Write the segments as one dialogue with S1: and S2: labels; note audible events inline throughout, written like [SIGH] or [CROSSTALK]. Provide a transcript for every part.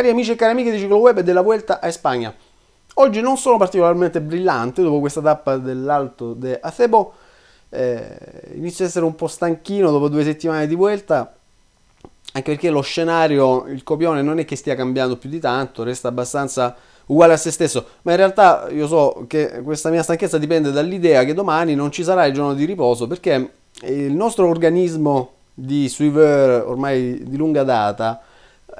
S1: Cari amici e cari amiche di Cicloweb e della Vuelta a Spagna, oggi non sono particolarmente brillante dopo questa tappa dell'Alto de Acebo, eh, inizio ad essere un po' stanchino dopo due settimane di Vuelta, anche perché lo scenario, il copione non è che stia cambiando più di tanto, resta abbastanza uguale a se stesso, ma in realtà io so che questa mia stanchezza dipende dall'idea che domani non ci sarà il giorno di riposo perché il nostro organismo di suiveur ormai di lunga data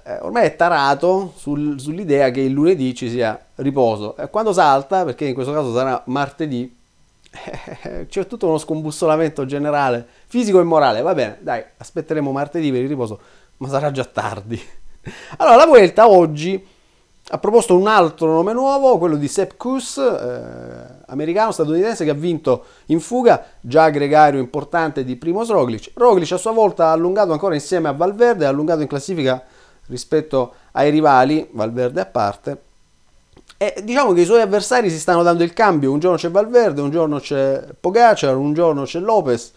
S1: eh, ormai è tarato sul, sull'idea che il lunedì ci sia riposo. Quando salta, perché in questo caso sarà martedì, [LAUGHS] c'è tutto uno scombussolamento generale, fisico e morale. Va bene, dai, aspetteremo martedì per il riposo, ma sarà già tardi. [LAUGHS] Allora, la Vuelta oggi ha proposto un altro nome nuovo, quello di Sepp Kuss, eh, americano, statunitense, che ha vinto in fuga, già gregario importante di Primoz Roglic. Roglic a sua volta ha allungato ancora insieme a Valverde, ha allungato in classifica rispetto ai rivali, Valverde a parte. E diciamo che i suoi avversari si stanno dando il cambio, un giorno c'è Valverde, un giorno c'è Pogacar, un giorno c'è Lopez.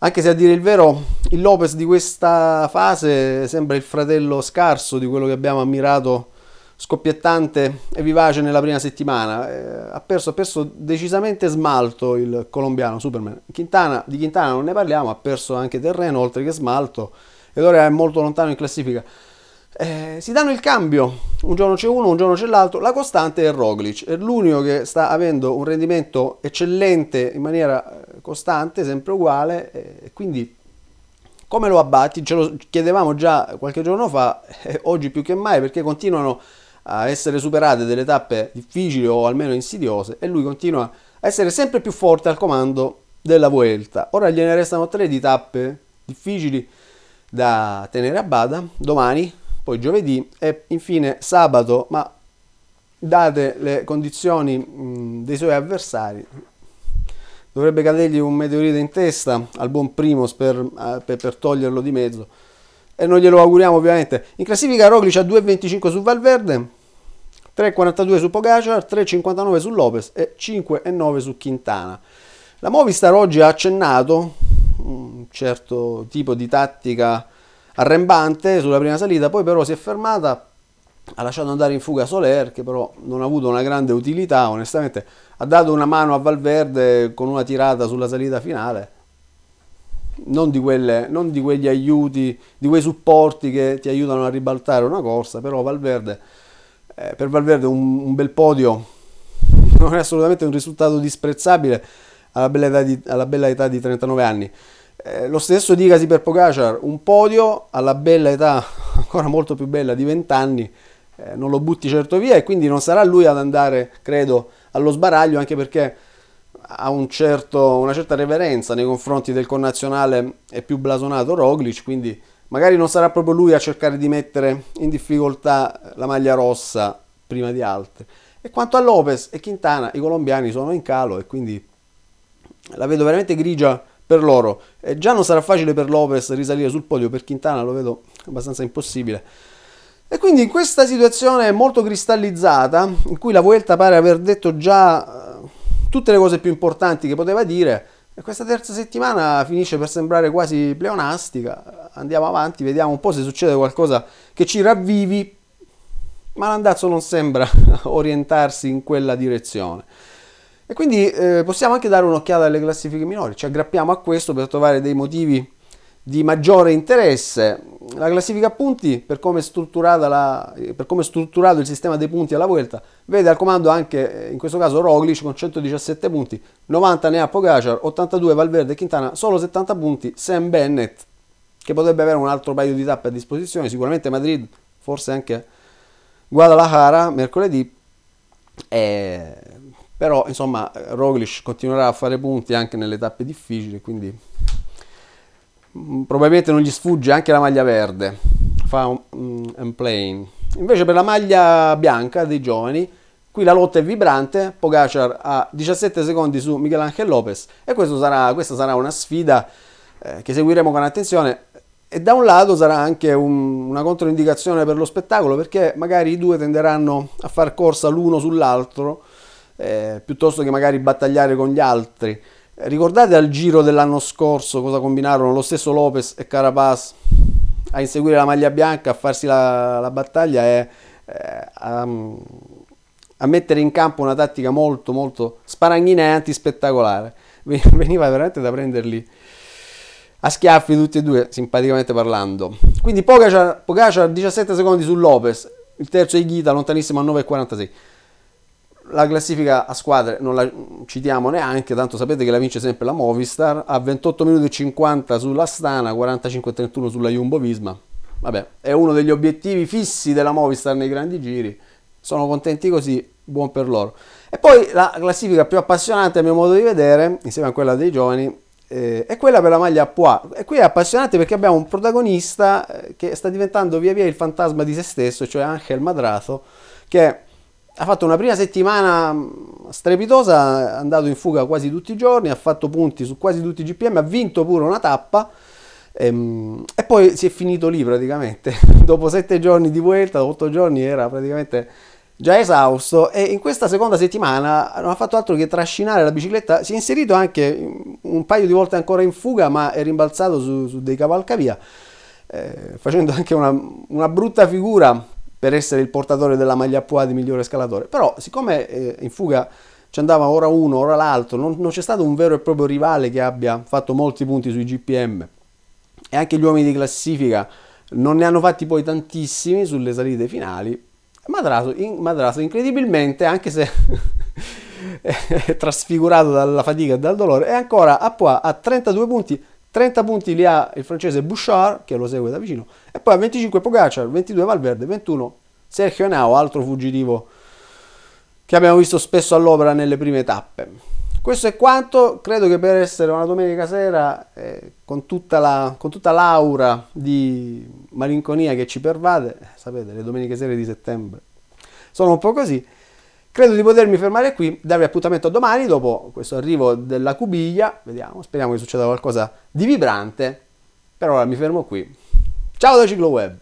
S1: Anche se a dire il vero, il Lopez di questa fase sembra il fratello scarso di quello che abbiamo ammirato scoppiettante e vivace nella prima settimana. Eh, ha, perso, ha, perso, decisamente smalto il colombiano Superman. Quintana, di Quintana non ne parliamo, ha perso anche terreno oltre che smalto ed ora è molto lontano in classifica. Eh, si danno il cambio, un giorno c'è uno, un giorno c'è l'altro, la costante è Roglic, è l'unico che sta avendo un rendimento eccellente in maniera eh, costante, sempre uguale, eh, quindi come lo abbatti? Ce lo chiedevamo già qualche giorno fa, eh, oggi più che mai perché continuano a essere superate delle tappe difficili o almeno insidiose e lui continua a essere sempre più forte al comando della Vuelta. Ora gliene restano tre di tappe difficili da tenere a bada domani, poi giovedì e infine sabato, ma date le condizioni dei suoi avversari, dovrebbe cadergli un meteorite in testa al buon primo per, eh, per, per toglierlo di mezzo. E non glielo auguriamo ovviamente. In classifica Roglic a 2,25 su Valverde, 3,42 su Pogacar, 3,59 su Lopez e 5,9 su Quintana. La Movistar oggi ha accennato certo tipo di tattica arrembante sulla prima salita, poi però si è fermata, ha lasciato andare in fuga Soler che però non ha avuto una grande utilità, onestamente ha dato una mano a Valverde con una tirata sulla salita finale. Non di, quelle, non di quegli aiuti, di quei supporti che ti aiutano a ribaltare una corsa, però Valverde, eh, per Valverde un, un bel podio [LAUGHS] non è assolutamente un risultato disprezzabile alla bella età di, bella età di 39 anni. Eh, lo stesso dicasi per Pogacar, un podio alla bella età, [LAUGHS] ancora molto più bella di 20 anni, eh, non lo butti certo via e quindi non sarà lui ad andare, credo, allo sbaraglio, anche perché ha un certo, una certa reverenza nei confronti del connazionale e più blasonato Roglic, quindi magari non sarà proprio lui a cercare di mettere in difficoltà la maglia rossa prima di altri. E quanto a Lopez e Quintana, i colombiani sono in calo e quindi la vedo veramente grigia per loro. Eh, già non sarà facile per Lopez risalire sul podio, per Quintana lo vedo abbastanza impossibile. E quindi in questa situazione molto cristallizzata, in cui la Vuelta pare aver detto già eh, tutte le cose più importanti che poteva dire, questa terza settimana finisce per sembrare quasi pleonastica. Andiamo avanti, vediamo un po' se succede qualcosa che ci ravvivi, ma l'andazzo non sembra [LAUGHS] orientarsi in quella direzione. E quindi eh, possiamo anche dare un'occhiata alle classifiche minori, ci aggrappiamo a questo per trovare dei motivi di maggiore interesse. La classifica punti, per come, la, eh, per come, è strutturato il sistema dei punti alla Vuelta, vede al comando anche eh, in questo caso Roglic con 117 punti, 90 ne ha Pogacar, 82 Valverde e Quintana, solo 70 punti Sam Bennett, che potrebbe avere un altro paio di tappe a disposizione, sicuramente Madrid, forse anche Guadalajara mercoledì, però insomma Roglic continuerà a fare punti anche nelle tappe difficili quindi mm, probabilmente non gli sfugge anche la maglia verde fa un, un, mm, un invece per la maglia bianca dei giovani qui la lotta è vibrante Pogacar ha 17 secondi su Miguel Angel Lopez e sarà, questa sarà una sfida eh, che seguiremo con attenzione e da un lato sarà anche un, una controindicazione per lo spettacolo perché magari i due tenderanno a far corsa l'uno sull'altro eh, piuttosto che magari battagliare con gli altri. Ricordate al giro dell'anno scorso cosa combinarono lo stesso Lopez e Carapaz a inseguire la maglia bianca, a farsi la, la battaglia e eh, a, a, mettere in campo una tattica molto molto sparangina e antispettacolare. [LAUGHS] Veniva veramente da prenderli a schiaffi tutti e due, simpaticamente parlando. Quindi Pogacar, Pogacar 17 secondi su Lopez, il terzo è Ghita, lontanissimo a 9,46 la classifica a squadre non la citiamo neanche, tanto sapete che la vince sempre la Movistar, a 28 minuti e 50 sulla Stana, 45-31 sulla Jumbo Visma. Vabbè, è uno degli obiettivi fissi della Movistar nei grandi giri. Sono contenti così, buon per loro. E poi la classifica più appassionante a mio modo di vedere, insieme a quella dei giovani, eh, è quella per la maglia Pois. E qui è appassionante perché abbiamo un protagonista eh, che sta diventando via via il fantasma di se stesso, cioè Angel Madrazo, che ha fatto una prima settimana mm, strepitosa, è andato in fuga quasi tutti i giorni, ha fatto punti su quasi tutti i GPM, ha vinto pure una tappa ehm, e poi si è finito lì praticamente. [LAUGHS] dopo sette giorni di vuelta, otto giorni era praticamente già esausto e in questa seconda settimana non ha fatto altro che trascinare la bicicletta, si è inserito anche mm, un paio di volte ancora in fuga ma è rimbalzato su, su dei cavalcavia eh, facendo anche una, una brutta figura per essere il portatore della maglia Poa di migliore scalatore. Però siccome eh, in fuga ci andava ora uno, ora l'altro, non, non c'è stato un vero e proprio rivale che abbia fatto molti punti sui GPM e anche gli uomini di classifica non ne hanno fatti poi tantissimi sulle salite finali. Madraso, in, Madraso incredibilmente, anche se [LAUGHS] trasfigurato dalla fatica e dal dolore, è ancora a Poa a 32 punti 30 punti li ha il francese Bouchard, che lo segue da vicino, e poi a 25 Pogacar, 22 Valverde, 21 Sergio Henao, altro fuggitivo che abbiamo visto spesso all'opera nelle prime tappe. Questo è quanto, credo che per essere una domenica sera, eh, con, tutta la, con tutta l'aura di malinconia che ci pervade, eh, sapete, le domeniche sere di settembre sono un po' così, Credo di potermi fermare qui, darvi appuntamento domani dopo questo arrivo della cubiglia, vediamo, speriamo che succeda qualcosa di vibrante, per ora mi fermo qui. Ciao da Ciclo Web!